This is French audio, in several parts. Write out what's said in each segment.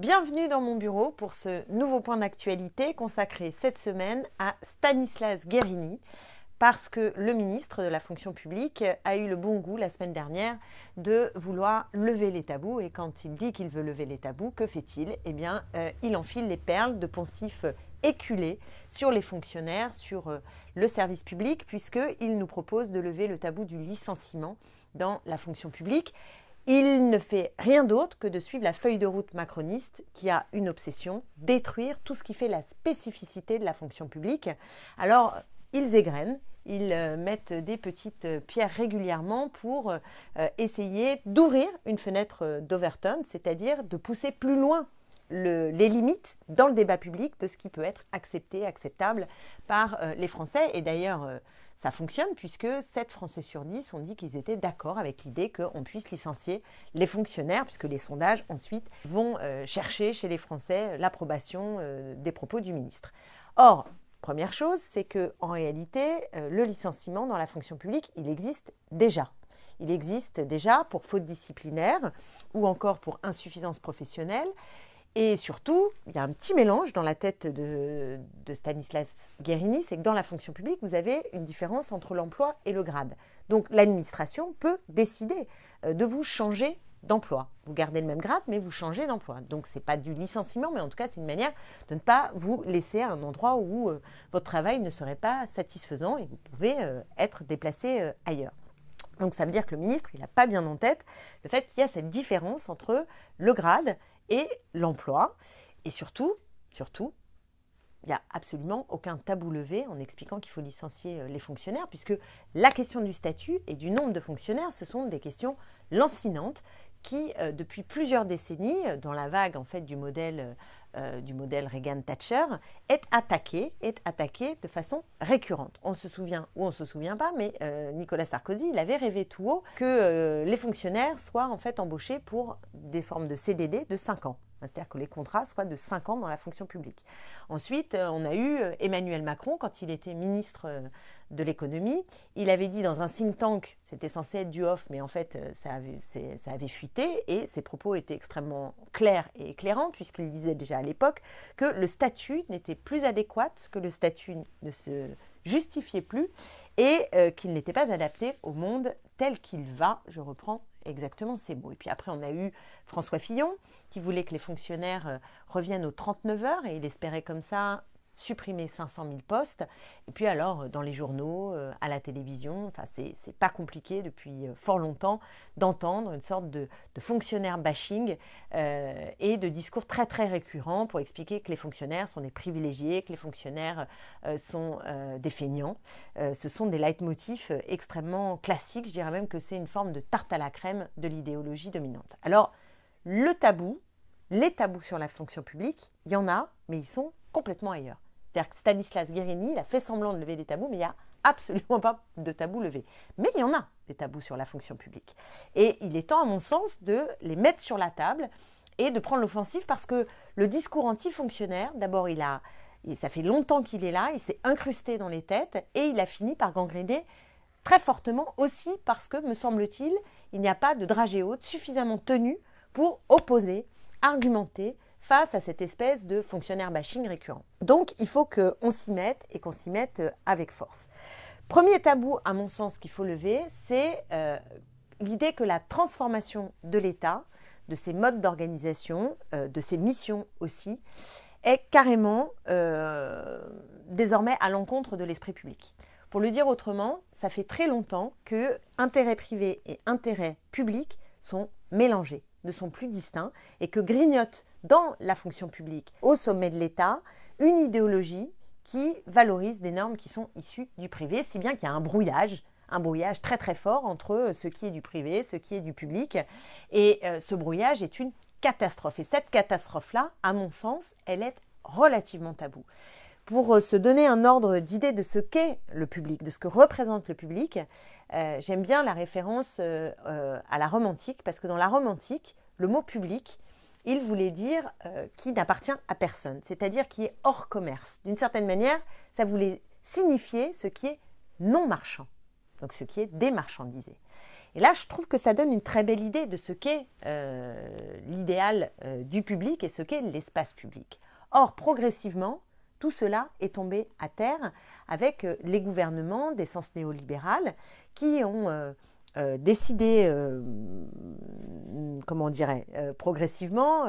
Bienvenue dans mon bureau pour ce nouveau point d'actualité consacré cette semaine à Stanislas Guérini, parce que le ministre de la fonction publique a eu le bon goût la semaine dernière de vouloir lever les tabous. Et quand il dit qu'il veut lever les tabous, que fait-il Eh bien, euh, il enfile les perles de poncifs éculés sur les fonctionnaires, sur euh, le service public, puisqu'il nous propose de lever le tabou du licenciement dans la fonction publique. Il ne fait rien d'autre que de suivre la feuille de route macroniste qui a une obsession, détruire tout ce qui fait la spécificité de la fonction publique. Alors, ils égrènent, ils euh, mettent des petites euh, pierres régulièrement pour euh, essayer d'ouvrir une fenêtre d'Overton, c'est-à-dire de pousser plus loin les limites dans le débat public de ce qui peut être accepté, acceptable par les Français. Et d'ailleurs, ça fonctionne puisque 7 Français sur 10 ont dit qu'ils étaient d'accord avec l'idée qu'on puisse licencier les fonctionnaires, puisque les sondages ensuite vont euh, chercher chez les Français l'approbation euh, des propos du ministre. Or, première chose, c'est que en réalité, euh, le licenciement dans la fonction publique, il existe déjà. Il existe déjà pour faute disciplinaire ou encore pour insuffisance professionnelle. Et surtout, il y a un petit mélange dans la tête de, Stanislas Guérini, c'est que dans la fonction publique, vous avez une différence entre l'emploi et le grade. Donc l'administration peut décider euh, de vous changer d'emploi. Vous gardez le même grade, mais vous changez d'emploi. Donc ce n'est pas du licenciement, mais en tout cas, c'est une manière de ne pas vous laisser à un endroit où euh, votre travail ne serait pas satisfaisant et vous pouvez euh, être déplacé ailleurs. Donc ça veut dire que le ministre, il n'a pas bien en tête le fait qu'il y a cette différence entre le grade et l'emploi. Et surtout, surtout, il n'y a absolument aucun tabou levé en expliquant qu'il faut licencier euh, les fonctionnaires, puisque la question du statut et du nombre de fonctionnaires, ce sont des questions lancinantes qui, euh, depuis plusieurs décennies, euh, dans la vague en fait du modèle, euh, du modèle Reagan-Thatcher, est attaqué, est attaqué de façon récurrente. On se souvient ou on ne se souvient pas, mais Nicolas Sarkozy, il avait rêvé tout haut que les fonctionnaires soient en fait embauchés pour des formes de CDD de 5 ans c'est-à-dire que les contrats soient de 5 ans dans la fonction publique. Ensuite, euh, on a eu euh, Emmanuel Macron, quand il était ministre euh, de l'économie, il avait dit dans un think tank, c'était censé être du off, mais en fait ça avait, ça avait fuité, et ses propos étaient extrêmement clairs et éclairants, puisqu'il disait déjà à l'époque que le statut n'était plus adéquat, que le statut ne se justifiait plus, et qu'il n'était pas adapté au monde tel qu'il va, je reprends Exactement, c'est beau. Et puis après, on a eu François Fillon qui voulait que les fonctionnaires euh, reviennent aux 39 heures et il espérait comme ça supprimer 500 000 postes. Et puis alors, euh, dans les journaux, euh, à la télévision, enfin, c'est pas compliqué depuis euh, fort longtemps d'entendre une sorte de, de fonctionnaire bashing et de discours très très récurrents pour expliquer que les fonctionnaires sont des privilégiés, que les fonctionnaires sont des feignants. ce sont des leitmotifs extrêmement classiques. Je dirais même que c'est une forme de tarte à la crème de l'idéologie dominante. Alors, le tabou, les tabous sur la fonction publique, il y en a, mais ils sont complètement ailleurs. C'est-à-dire que Stanislas Guérini, il a fait semblant de lever des tabous, mais il n'y a absolument pas de tabous levé. Mais il y en a des tabous sur la fonction publique. Et il est temps, à mon sens, de les mettre sur la table et de prendre l'offensive parce que le discours antifonctionnaire, d'abord, il a, ça fait longtemps qu'il est là, il s'est incrusté dans les têtes et il a fini par gangréner très fortement aussi parce que, me semble-t-il, il n'y a pas de dragée haute suffisamment tenue pour opposer, argumenter, face à cette espèce de fonctionnaire bashing récurrent. Donc il faut qu'on s'y mette et qu'on s'y mette euh, avec force. Premier tabou, à mon sens, qu'il faut lever, c'est euh, l'idée que la transformation de l'État, de ses modes d'organisation, euh, de ses missions aussi, est carrément désormais à l'encontre de l'esprit public. Pour le dire autrement, ça fait très longtemps que intérêt privé et intérêt public sont mélangés ne sont plus distincts et que grignote dans la fonction publique, au sommet de l'État, une idéologie qui valorise des normes qui sont issues du privé, si bien qu'il y a un brouillage un brouillage très très fort entre ce qui est du privé, ce qui est du public. Et euh, ce brouillage est une catastrophe. Et cette catastrophe-là, à mon sens, elle est relativement taboue pour euh, se donner un ordre d'idée de ce qu'est le public, de ce que représente le public, euh, j'aime bien la référence euh, à la Rome antique, parce que dans la Rome antique, le mot public, il voulait dire qui n'appartient à personne, c'est-à-dire qui est hors commerce. D'une certaine manière, ça voulait signifier ce qui est non marchand, donc ce qui est démarchandisé. Et là, je trouve que ça donne une très belle idée de ce qu'est l'idéal du public et ce qu'est l'espace public. Or, progressivement, tout cela est tombé à terre avec euh, les gouvernements d'essence néolibérale qui ont euh, euh, décider, euh, comment on dirait, euh, progressivement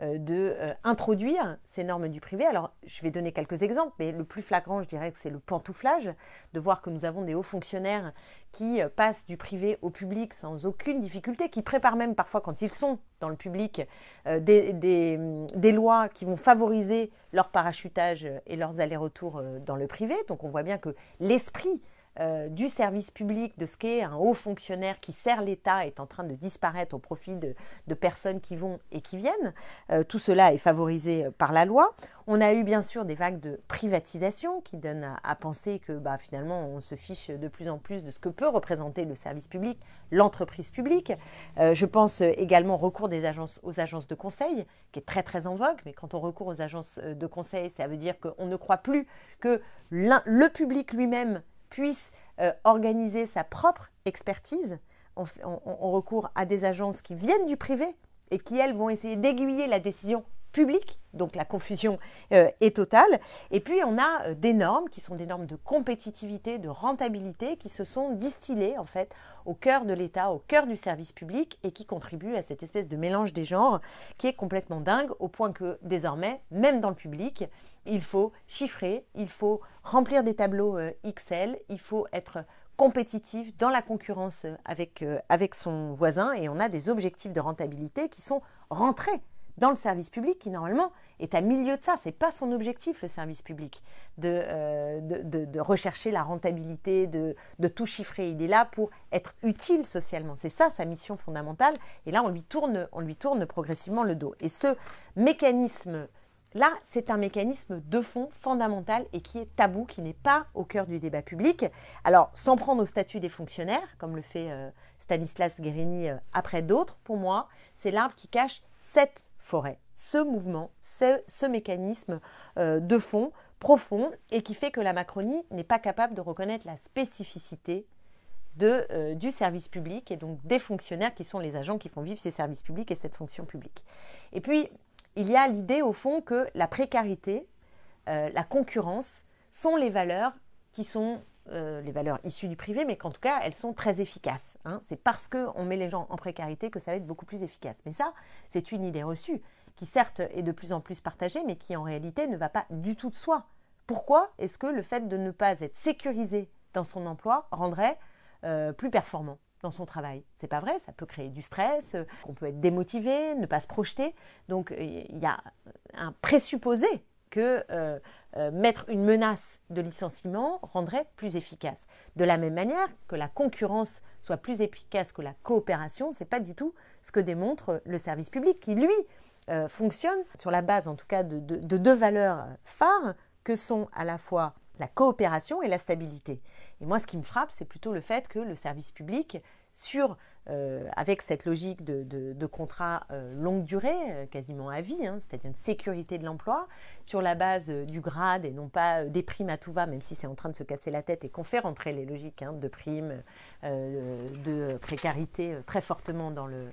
de introduire ces normes du privé. Alors, je vais donner quelques exemples, mais le plus flagrant, je dirais que c'est le pantouflage, de voir que nous avons des hauts fonctionnaires qui passent du privé au public sans aucune difficulté, qui préparent même parfois, quand ils sont dans le public, des, des, lois qui vont favoriser leur parachutage et leurs allers-retours dans le privé. Donc, on voit bien que l'esprit euh, du service public, de ce qu'est un haut fonctionnaire qui sert l'État, est en train de disparaître au profit de, personnes qui vont et qui viennent. Euh, tout cela est favorisé euh, par la loi. On a eu bien sûr des vagues de privatisation qui donnent à, penser que bah, finalement on se fiche de plus en plus de ce que peut représenter le service public, l'entreprise publique. je pense également au recours aux agences de conseil, qui est très très en vogue, mais quand on recourt aux agences de conseil, ça veut dire qu'on ne croit plus que le public lui-même puisse euh, organiser sa propre expertise. On, recourt à des agences qui viennent du privé et qui, elles, vont essayer d'aiguiller la décision publique, donc la confusion euh, est totale. Et puis, on a euh, des normes qui sont des normes de compétitivité, de rentabilité, qui se sont distillées, en fait, au cœur de l'État, au cœur du service public, et qui contribuent à cette espèce de mélange des genres qui est complètement dingue, au point que, désormais, même dans le public, il faut chiffrer, il faut remplir des tableaux euh, Excel, il faut être compétitif dans la concurrence euh, euh, avec, son voisin et on a des objectifs de rentabilité qui sont rentrés dans le service public qui normalement est à milieu de ça. Ce n'est pas son objectif, le service public, de, rechercher la rentabilité, de, tout chiffrer. Il est là pour être utile socialement. C'est ça sa mission fondamentale. Et là, on lui tourne, on lui tourne progressivement le dos. Et ce mécanisme Là, c'est un mécanisme de fond fondamental et qui est tabou, qui n'est pas au cœur du débat public. Alors, sans prendre au statut des fonctionnaires, comme le fait euh, Stanislas Guérini euh, après d'autres, pour moi, c'est l'arbre qui cache cette forêt, ce mouvement, ce, mécanisme euh, de fond profond et qui fait que la Macronie n'est pas capable de reconnaître la spécificité du service public et donc des fonctionnaires qui sont les agents qui font vivre ces services publics et cette fonction publique. Et puis, il y a l'idée au fond que la précarité, euh, la concurrence sont les valeurs qui sont euh, les valeurs issues du privé, mais qu'en tout cas, elles sont très efficaces. Hein. C'est parce qu'on met les gens en précarité que ça va être beaucoup plus efficace. Mais ça, c'est une idée reçue qui certes est de plus en plus partagée, mais qui en réalité ne va pas du tout de soi. Pourquoi est-ce que le fait de ne pas être sécurisé dans son emploi rendrait euh, plus performant dans son travail. C'est pas vrai, ça peut créer du stress, euh, on peut être démotivé, ne pas se projeter. Donc euh, il y a un présupposé que euh, mettre une menace de licenciement rendrait plus efficace. De la même manière que la concurrence soit plus efficace que la coopération, c'est pas du tout ce que démontre le service public qui lui fonctionne sur la base en tout cas de deux valeurs phares que sont à la fois la coopération et la stabilité. Et moi, ce qui me frappe, c'est plutôt le fait que le service public, sur, euh, avec cette logique de, contrat euh, longue durée, euh, quasiment à vie, hein, c'est-à-dire une sécurité de l'emploi, sur la base du grade et non pas des primes à tout va, même si c'est en train de se casser la tête et qu'on fait rentrer les logiques hein, de primes, de précarité très fortement dans le,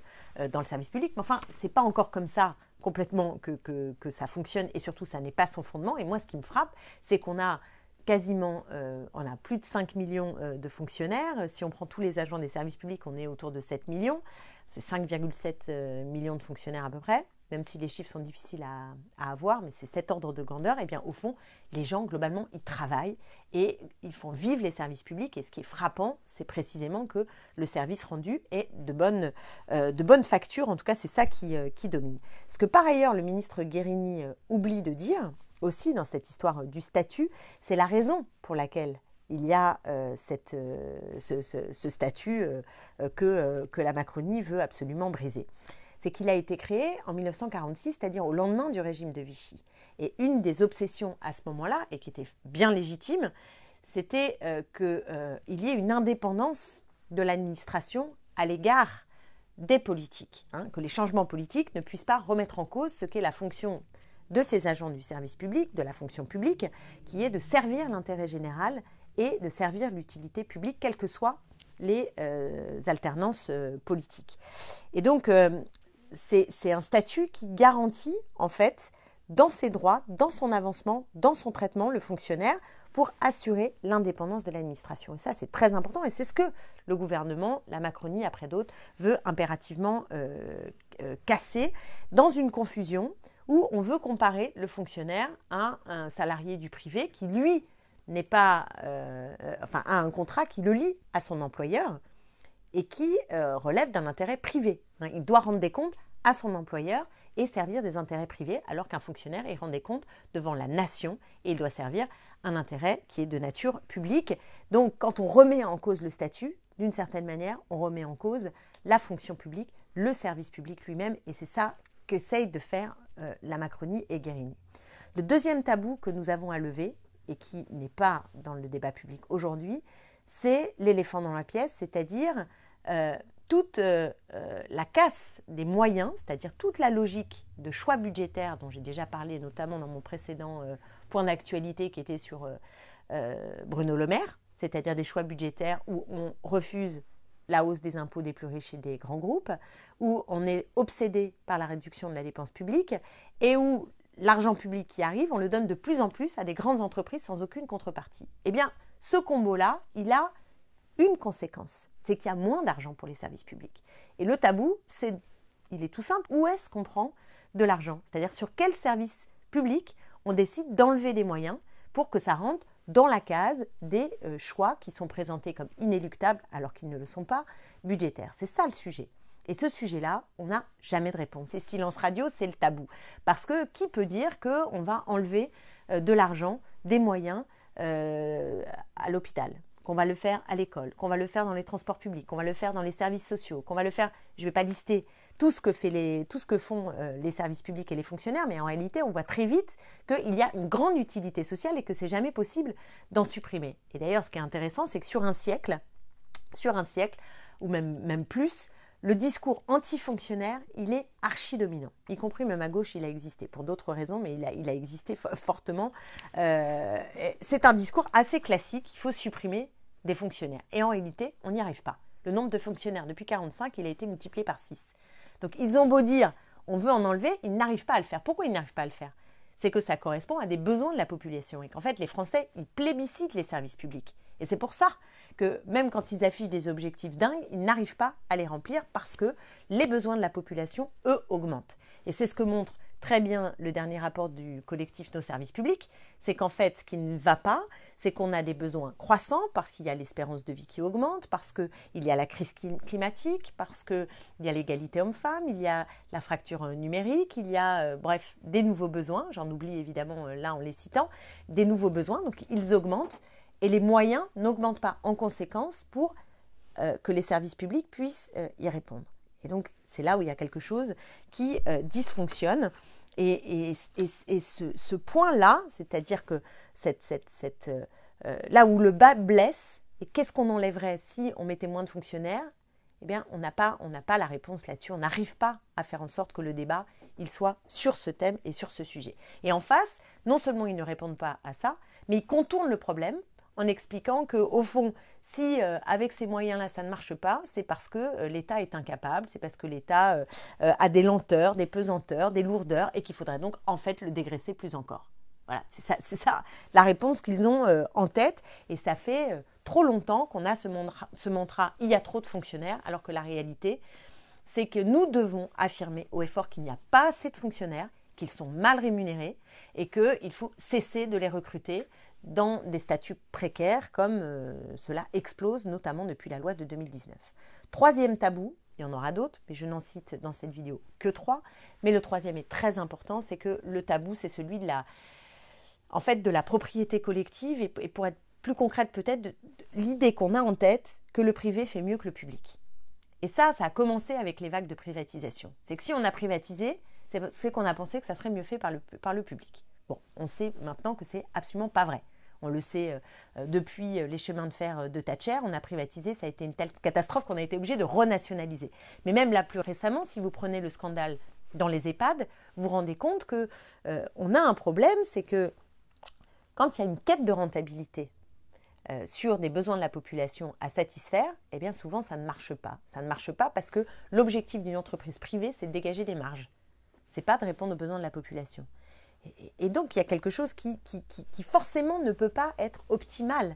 dans le service public. Mais enfin, c'est pas encore comme ça complètement que ça fonctionne et surtout ça n'est pas son fondement. Et moi, ce qui me frappe, c'est qu'on a quasiment, euh, on a plus de 5 millions euh, de fonctionnaires. Si on prend tous les agents des services publics, on est autour de 7 millions. C'est 5,7 euh, millions de fonctionnaires à peu près, même si les chiffres sont difficiles à, avoir, mais c'est cet ordre de grandeur. Et eh bien, au fond, les gens, globalement, ils travaillent et ils font vivre les services publics. Et ce qui est frappant, c'est précisément que le service rendu est de bonne, de facture. En tout cas, c'est ça qui, qui domine. Ce que, par ailleurs, le ministre Guérini oublie de dire, aussi dans cette histoire du statut, c'est la raison pour laquelle il y a euh, cette, euh, ce, statut euh, que, que, la Macronie veut absolument briser. C'est qu'il a été créé en 1946, c'est-à-dire au lendemain du régime de Vichy. Et une des obsessions à ce moment-là, et qui était bien légitime, c'était qu'il y ait une indépendance de l'administration à l'égard des politiques, hein, que les changements politiques ne puissent pas remettre en cause ce qu'est la fonction de ces agents du service public, de la fonction publique, qui est de servir l'intérêt général et de servir l'utilité publique, quelles que soient les euh, alternances euh, politiques. Et donc, euh, c'est un statut qui garantit, en fait, dans ses droits, dans son avancement, dans son traitement, le fonctionnaire, pour assurer l'indépendance de l'administration. Et ça, c'est très important, et c'est ce que le gouvernement, la Macronie, après d'autres, veut impérativement casser dans une confusion où on veut comparer le fonctionnaire à un salarié du privé qui, lui, n'est pas, euh, enfin, a un contrat qui le lie à son employeur et qui euh, relève d'un intérêt privé. Hein, il doit rendre des comptes à son employeur et servir des intérêts privés, alors qu'un fonctionnaire, est rend des comptes devant la nation et il doit servir un intérêt qui est de nature publique. Donc, quand on remet en cause le statut, d'une certaine manière, on remet en cause la fonction publique, le service public lui-même, et c'est ça qu'essayent de faire euh, la Macronie et Guérini. Le deuxième tabou que nous avons à lever, et qui n'est pas dans le débat public aujourd'hui, c'est l'éléphant dans la pièce, c'est-à-dire euh, toute euh, la casse des moyens, c'est-à-dire toute la logique de choix budgétaires dont j'ai déjà parlé, notamment dans mon précédent point d'actualité qui était sur Bruno Le Maire, c'est-à-dire des choix budgétaires où on refuse la hausse des impôts des plus riches et des grands groupes, où on est obsédé par la réduction de la dépense publique et où l'argent public qui arrive, on le donne de plus en plus à des grandes entreprises sans aucune contrepartie. Eh bien, ce combo-là, il a une conséquence, c'est qu'il y a moins d'argent pour les services publics. Et le tabou, c'est, il est tout simple, où est-ce qu'on prend de l'argent C'est-à-dire sur quel service public on décide d'enlever des moyens pour que ça rentre dans la case des euh, choix qui sont présentés comme inéluctables alors qu'ils ne le sont pas, budgétaires. C'est ça le sujet. Et ce sujet-là, on n'a jamais de réponse. Et silence radio, c'est le tabou. Parce que qui peut dire qu'on va enlever euh, de l'argent, des moyens euh, à l'hôpital qu'on va le faire à l'école, qu'on va le faire dans les transports publics, qu'on va le faire dans les services sociaux, qu'on va le faire, je ne vais pas lister tout ce que, font euh, les services publics et les fonctionnaires, mais en réalité, on voit très vite qu'il y a une grande utilité sociale et que c'est jamais possible d'en supprimer. Et d'ailleurs, ce qui est intéressant, c'est que sur un siècle, sur un siècle, ou même, même plus, le discours antifonctionnaire, il est archi-dominant, y compris même à gauche, il a existé, pour d'autres raisons, mais il a, existé fortement. Euh, c'est un discours assez classique, il faut supprimer des fonctionnaires. Et en réalité, on n'y arrive pas. Le nombre de fonctionnaires depuis 45, il a été multiplié par 6. Donc ils ont beau dire on veut en enlever, ils n'arrivent pas à le faire. Pourquoi ils n'arrivent pas à le faire C'est que ça correspond à des besoins de la population et qu'en fait les Français, ils plébiscitent les services publics. Et c'est pour ça que même quand ils affichent des objectifs dingues, ils n'arrivent pas à les remplir parce que les besoins de la population, eux, augmentent. Et c'est ce que montre très bien le dernier rapport du collectif Nos services publics, c'est qu'en fait, ce qui ne va pas, c'est qu'on a des besoins croissants parce qu'il y a l'espérance de vie qui augmente, parce qu'il y a la crise climatique, parce qu'il y a l'égalité homme-femme, il y a la fracture euh, numérique, il y a, euh, bref, des nouveaux besoins. J'en oublie évidemment euh, là en les citant, des nouveaux besoins, donc ils augmentent et les moyens n'augmentent pas en conséquence pour que les services publics puissent y répondre. Et donc, c'est là où il y a quelque chose qui euh, dysfonctionne. Et, ce, point-là, c'est-à-dire que euh, euh, là où le bas blesse, et qu'est-ce qu'on enlèverait si on mettait moins de fonctionnaires Eh bien, on n'a pas, pas la réponse là-dessus. On n'arrive pas à faire en sorte que le débat, il soit sur ce thème et sur ce sujet. Et en face, non seulement ils ne répondent pas à ça, mais ils contournent le problème en expliquant que au fond, si euh, avec ces moyens-là ça ne marche pas, c'est parce que euh, l'État est incapable, c'est parce que l'État euh, a des lenteurs, des pesanteurs, des lourdeurs, et qu'il faudrait donc en fait le dégraisser plus encore. Voilà, c'est ça, la réponse qu'ils ont en tête, et ça fait trop longtemps qu'on a ce, mantra, ce mantra il y a trop de fonctionnaires, alors que la réalité, c'est que nous devons affirmer au effort qu'il n'y a pas assez de fonctionnaires, qu'ils sont mal rémunérés et qu'il faut cesser de les recruter, dans des statuts précaires, comme euh, cela explose notamment depuis la loi de 2019. Troisième tabou, il y en aura d'autres, mais je n'en cite dans cette vidéo que trois. Mais le troisième est très important, c'est que le tabou, c'est celui de la, en fait, de la propriété collective et, pour être plus concrète peut-être, l'idée qu'on a en tête que le privé fait mieux que le public. Et ça, ça a commencé avec les vagues de privatisation. C'est que si on a privatisé, c'est, c'est qu'on a pensé que ça serait mieux fait par le, par le public. Bon, on sait maintenant que c'est absolument pas vrai on le sait euh, euh, depuis euh, les chemins de fer de Thatcher, on a privatisé, ça a été une telle catastrophe qu'on a été obligé de renationaliser. Mais même là plus récemment, si vous prenez le scandale dans les EHPAD, vous vous rendez compte que on a un problème, c'est que quand il y a une quête de rentabilité sur des besoins de la population à satisfaire, et eh bien souvent ça ne marche pas. Ça ne marche pas parce que l'objectif d'une entreprise privée, c'est de dégager des marges. C'est pas de répondre aux besoins de la population. Et, donc, il y a quelque chose qui, forcément ne peut pas être optimal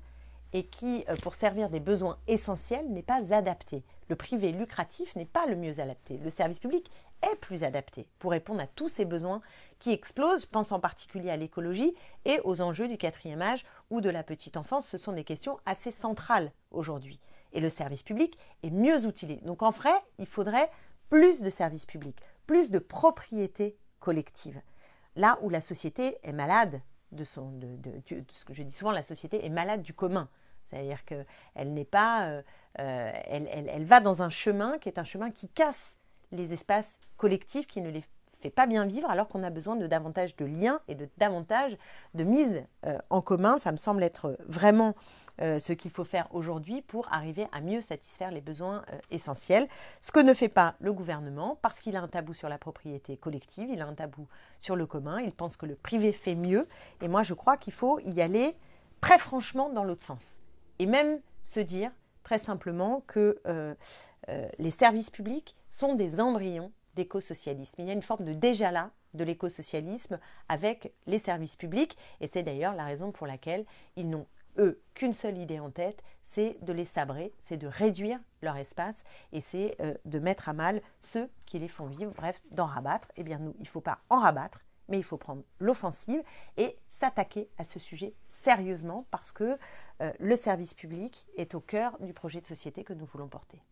et qui, euh, pour servir des besoins essentiels, n'est pas adapté. Le privé lucratif n'est pas le mieux adapté. Le service public est plus adapté pour répondre à tous ces besoins qui explosent. Je pense en particulier à l'écologie et aux enjeux du quatrième âge ou de la petite enfance. Ce sont des questions assez centrales aujourd'hui. Et le service public est mieux outillé. Donc en vrai, il faudrait plus de services publics, plus de propriété collective là où la société est malade de, son, ce que je dis souvent, la société est malade du commun. C'est-à-dire qu'elle n'est pas, euh, euh, elle, elle, va dans un chemin qui est un chemin qui casse les espaces collectifs, qui ne les fait pas bien vivre alors qu'on a besoin de davantage de liens et de davantage de mise euh, en commun. Ça me semble être euh, vraiment euh, ce qu'il faut faire aujourd'hui pour arriver à mieux satisfaire les besoins essentiels. Ce que ne fait pas le gouvernement parce qu'il a un tabou sur la propriété collective, il a un tabou sur le commun, il pense que le privé fait mieux. Et moi, je crois qu'il faut y aller très franchement dans l'autre sens. Et même se dire très simplement que les services publics sont des embryons d'éco-socialisme. Il y a une forme de déjà là de l'éco-socialisme avec les services publics et c'est d'ailleurs la raison pour laquelle ils n'ont eux qu'une seule idée en tête, c'est de les sabrer, c'est de réduire leur espace et c'est euh, de mettre à mal ceux qui les font vivre, bref, d'en rabattre. Eh bien nous, il ne faut pas en rabattre, mais il faut prendre l'offensive et s'attaquer à ce sujet sérieusement parce que euh, le service public est au cœur du projet de société que nous voulons porter.